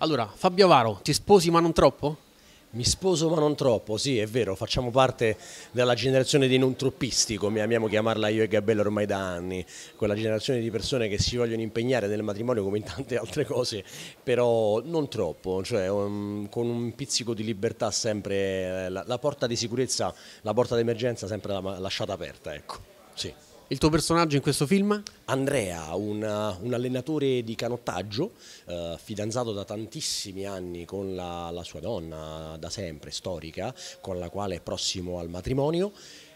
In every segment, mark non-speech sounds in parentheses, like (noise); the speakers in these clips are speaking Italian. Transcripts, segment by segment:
Allora, Fabio Avaro, ti sposi ma non troppo? Mi sposo ma non troppo, sì è vero, facciamo parte della generazione dei non troppisti, come amiamo chiamarla io e Gabello ormai da anni, quella generazione di persone che si vogliono impegnare nel matrimonio come in tante altre cose, però non troppo, cioè um, con un pizzico di libertà sempre, eh, la, la porta di sicurezza, la porta d'emergenza sempre la, lasciata aperta, ecco, sì. Il tuo personaggio in questo film? Andrea, un, un allenatore di canottaggio, eh, fidanzato da tantissimi anni con la, la sua donna, da sempre storica, con la quale è prossimo al matrimonio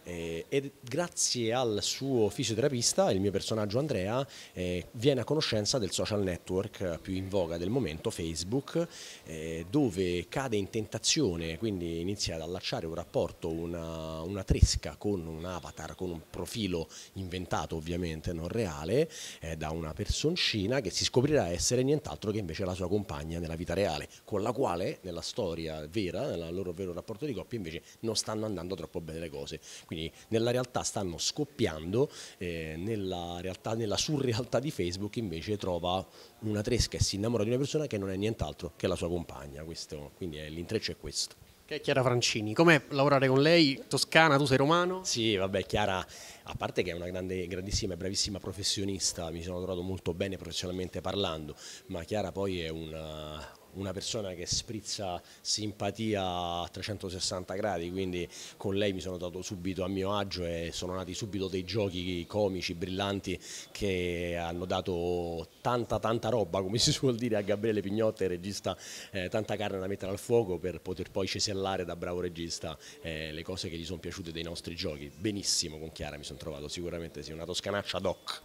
eh, e grazie al suo fisioterapista, il mio personaggio Andrea, eh, viene a conoscenza del social network più in voga del momento, Facebook, eh, dove cade in tentazione, quindi inizia ad allacciare un rapporto, una, una, tresca con un avatar, con un profilo inventato ovviamente, non reale, eh, da una personcina che si scoprirà essere nient'altro che invece la sua compagna nella vita reale, con la quale nella storia vera, nel loro vero rapporto di coppia invece non stanno andando troppo bene le cose quindi nella realtà stanno scoppiando, eh, nella, realtà, nella surrealtà di Facebook invece trova una tresca e si innamora di una persona che non è nient'altro che la sua compagna, questo, quindi eh, l'intreccio è questo. Che è Chiara Francini, com'è lavorare con lei? Toscana, tu sei romano? Sì, vabbè, Chiara, a parte che è una grande, grandissima e bravissima professionista, mi sono trovato molto bene professionalmente parlando, ma Chiara poi è una, una persona che sprizza simpatia a 360 gradi, quindi con lei mi sono dato subito a mio agio e sono nati subito dei giochi comici, brillanti che hanno dato tanta tanta roba, come si suol dire a Gabriele Pignotte, regista, eh, tanta carne da mettere al fuoco per poter poi cesellare da bravo regista eh, le cose che gli sono piaciute dei nostri giochi. Benissimo con Chiara mi sono trovato, sicuramente sì, una toscanaccia doc.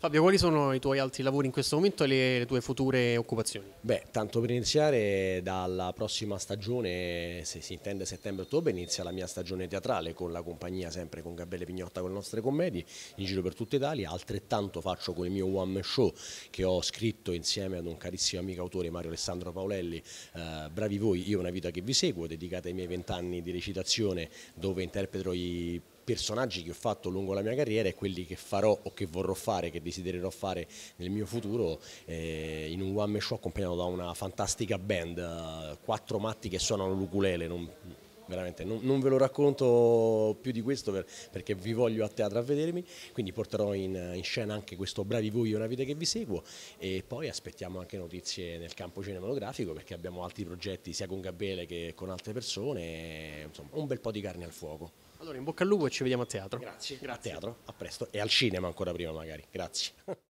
Fabio, quali sono i tuoi altri lavori in questo momento e le, le tue future occupazioni? Beh, tanto per iniziare, dalla prossima stagione, se si intende settembre-ottobre, inizia la mia stagione teatrale con la compagnia, sempre con Gabriele Pignotta, con le nostre commedie, in giro per tutta Italia. Altrettanto faccio con il mio one show che ho scritto insieme ad un carissimo amico autore, Mario Alessandro Paolelli, eh, Bravi voi, io una vita che vi seguo, dedicata ai miei vent'anni di recitazione, dove interpreto i personaggi che ho fatto lungo la mia carriera e quelli che farò o che vorrò fare, che desidererò fare nel mio futuro eh, in un one man show accompagnato da una fantastica band, eh, quattro matti che suonano l'ukulele. Non, veramente non, non, ve lo racconto più di questo per, perché vi voglio a teatro a vedermi, quindi porterò in, in scena anche questo Bravi voi, una vita che vi seguo e poi aspettiamo anche notizie nel campo cinematografico perché abbiamo altri progetti sia con Gabriele che con altre persone, insomma un bel po' di carne al fuoco. Allora, in bocca al lupo e ci vediamo a teatro. Grazie. Grazie. A teatro, a presto e al cinema ancora prima magari. Grazie. (laughs)